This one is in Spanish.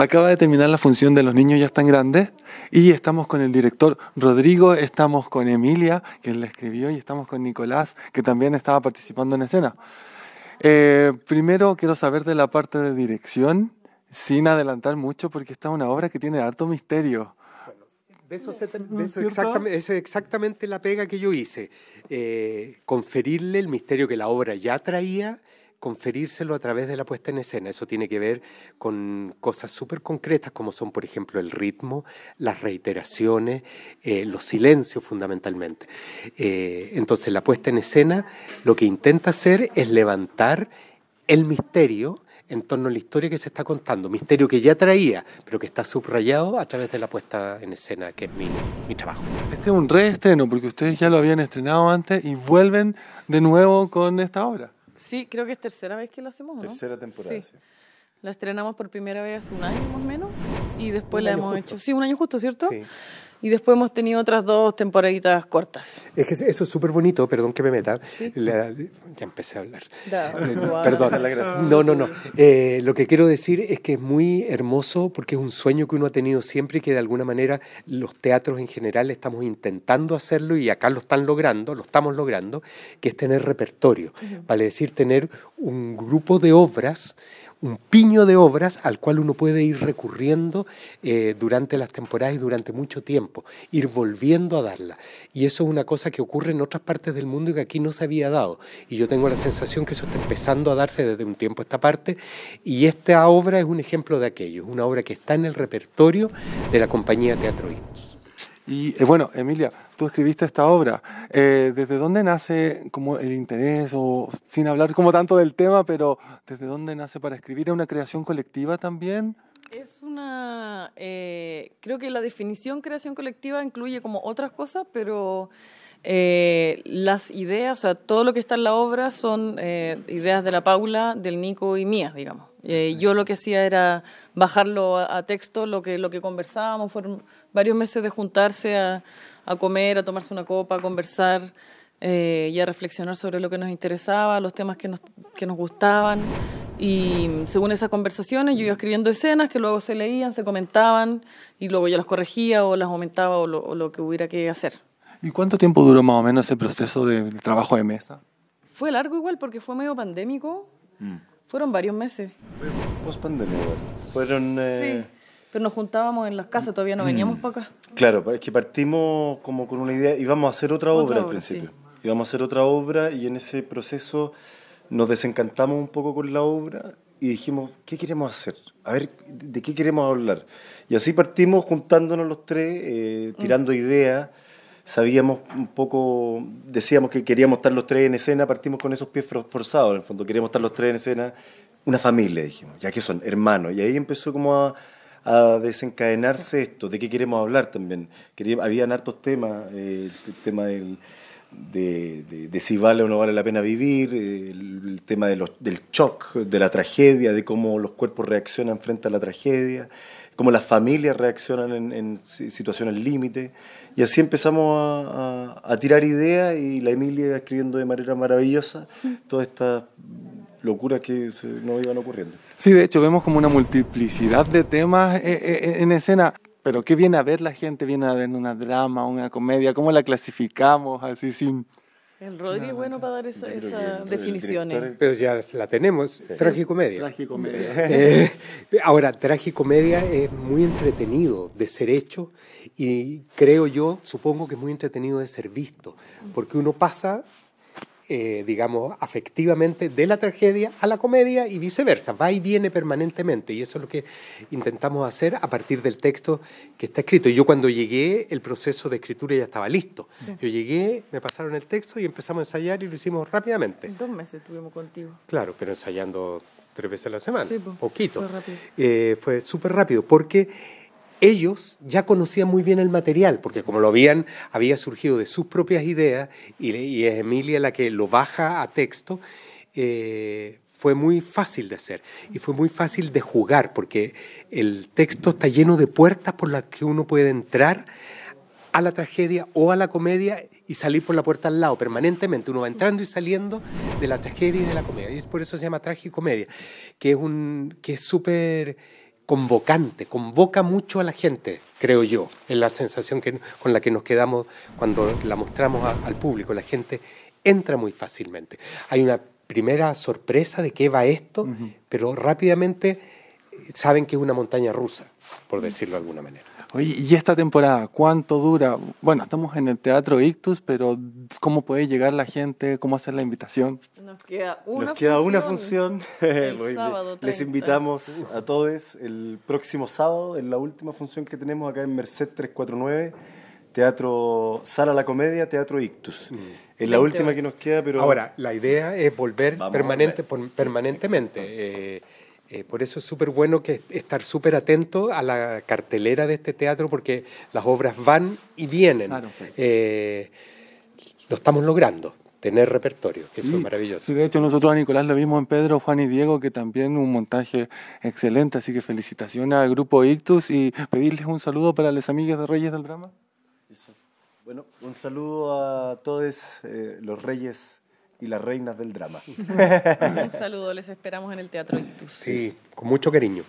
Acaba de terminar la función de los niños ya están grandes y estamos con el director Rodrigo, estamos con Emilia, quien la escribió, y estamos con Nicolás, que también estaba participando en escena. Eh, primero quiero saber de la parte de dirección, sin adelantar mucho, porque esta es una obra que tiene harto misterio. eso, es exactamente la pega que yo hice, eh, conferirle el misterio que la obra ya traía conferírselo a través de la puesta en escena. Eso tiene que ver con cosas súper concretas como son, por ejemplo, el ritmo, las reiteraciones, eh, los silencios fundamentalmente. Eh, entonces, la puesta en escena lo que intenta hacer es levantar el misterio en torno a la historia que se está contando, misterio que ya traía, pero que está subrayado a través de la puesta en escena, que es mi, mi trabajo. Este es un reestreno, porque ustedes ya lo habían estrenado antes y vuelven de nuevo con esta obra. Sí, creo que es tercera vez que lo hacemos, ¿no? Tercera temporada, sí. La estrenamos por primera vez hace un año más o menos y después la hemos hecho. Sí, un año justo, ¿cierto? Sí. Y después hemos tenido otras dos temporaditas cortas. Es que eso es súper bonito, perdón que me meta. ya empecé a hablar. perdón. no, no, no. Eh, lo que quiero decir es que es muy hermoso porque es un sueño que uno ha tenido siempre y que de alguna manera los teatros en general estamos intentando hacerlo y acá lo están logrando, lo estamos logrando, que es tener repertorio. Vale decir, tener un grupo de obras un piño de obras al cual uno puede ir recurriendo eh, durante las temporadas y durante mucho tiempo, ir volviendo a darlas. Y eso es una cosa que ocurre en otras partes del mundo y que aquí no se había dado. Y yo tengo la sensación que eso está empezando a darse desde un tiempo esta parte. Y esta obra es un ejemplo de aquello, es una obra que está en el repertorio de la compañía Teatro y eh, bueno, Emilia, tú escribiste esta obra. Eh, ¿Desde dónde nace como el interés, o sin hablar como tanto del tema, pero desde dónde nace para escribir? ¿Es una creación colectiva también? Es una, eh, creo que la definición creación colectiva incluye como otras cosas, pero las ideas, o sea, todo lo que está en la obra son ideas de la Paula, del Nico y mías, digamos. Eh, yo lo que hacía era bajarlo a, texto, lo que, lo que conversábamos, fueron varios meses de juntarse a, comer, a tomarse una copa, a conversar eh, y a reflexionar sobre lo que nos interesaba, los temas que nos, que nos gustaban. Y según esas conversaciones yo iba escribiendo escenas que luego se leían, se comentaban y luego yo las corregía o las aumentaba o lo, lo que hubiera que hacer. ¿Y cuánto tiempo duró más o menos ese proceso de, trabajo de mesa? Fue largo igual porque fue medio pandémico. Mm. Fueron varios meses. Post pandemia, Fueron. Sí. Eh, pero nos juntábamos en las casas, todavía no veníamos mm. para acá. Claro, es que partimos como con una idea, íbamos a hacer otra, obra, al principio. Íbamos a hacer otra obra y en ese proceso nos desencantamos un poco con la obra y dijimos, ¿qué queremos hacer? A ver, ¿de qué queremos hablar? Y así partimos juntándonos los tres, eh, tirando mm. ideas sabíamos un poco, decíamos que queríamos estar los tres en escena, partimos con esos pies forzados, en el fondo, queríamos estar los tres en escena, una familia, dijimos, ya que son hermanos, y ahí empezó como a a desencadenarse esto? ¿De qué queremos hablar también? Quería, habían hartos temas, eh, el tema del, de, si vale o no vale la pena vivir, eh, el, tema del shock, de la tragedia, de cómo los cuerpos reaccionan frente a la tragedia, cómo las familias reaccionan en, situaciones límite. Y así empezamos a, a tirar ideas y la Emilia escribiendo de manera maravillosa mm. todas estas locuras que no iban ocurriendo. Sí, de hecho vemos como una multiplicidad de temas eh, eh, eh, en escena. Pero ¿qué viene a ver la gente? ¿Viene a ver una drama, una comedia? ¿Cómo la clasificamos así sin...? El Rodri es bueno para dar esas definiciones. Pero ya la tenemos, trágico tragicomedia. Tragicomedia. ahora, tragicomedia es muy entretenido de ser hecho y creo yo, supongo que es muy entretenido de ser visto, porque uno pasa eh, digamos, afectivamente de la tragedia a la comedia y viceversa, va y viene permanentemente. Y eso es lo que intentamos hacer a partir del texto que está escrito. Yo cuando llegué, el proceso de escritura ya estaba listo. Yo llegué, me pasaron el texto y empezamos a ensayar y lo hicimos rápidamente. Dos meses estuvimos contigo. Claro, pero ensayando tres veces a la semana, pues, poquito. Fue, super eh, súper rápido, porque ellos ya conocían muy bien el material, porque como lo habían, había surgido de sus propias ideas y, es Emilia la que lo baja a texto, eh, fue muy fácil de hacer y fue muy fácil de jugar, porque el texto está lleno de puertas por las que uno puede entrar a la tragedia o a la comedia y salir por la puerta al lado permanentemente. Uno va entrando y saliendo de la tragedia y de la comedia. Y es por eso se llama tragicomedia, que es un que es súper convocante, convoca mucho a la gente, creo yo. Es la sensación que, con la que nos quedamos cuando la mostramos al público. La gente entra muy fácilmente. Hay una primera sorpresa de qué va esto, pero rápidamente saben que es una montaña rusa, por decirlo de alguna manera. Oye, ¿y esta temporada cuánto dura? Bueno, estamos en el Teatro Ictus, pero ¿cómo puede llegar la gente? ¿Cómo hacer la invitación? Nos queda una función. El sábado Les invitamos a todos el próximo sábado, en la última función que tenemos acá en Merced 349. Teatro Sala La Comedia, Teatro Ictus. Mm. Es la última que nos queda, pero... Ahora, la idea es volver, permanente, permanentemente. Eh, por eso es súper bueno que estar súper atento a la cartelera de este teatro porque las obras van y vienen. Eh, lo estamos logrando, tener repertorio, que es maravilloso. Sí, de hecho nosotros a Nicolás lo vimos en Pedro, Juan y Diego, que también un montaje excelente, así que felicitaciones al grupo Ictus y pedirles un saludo para las amigas de Reyes del Drama. Bueno, un saludo a todos eh, los Reyes y las reinas del drama. Un saludo, les esperamos en el Teatro Ictus. Sí, con mucho cariño.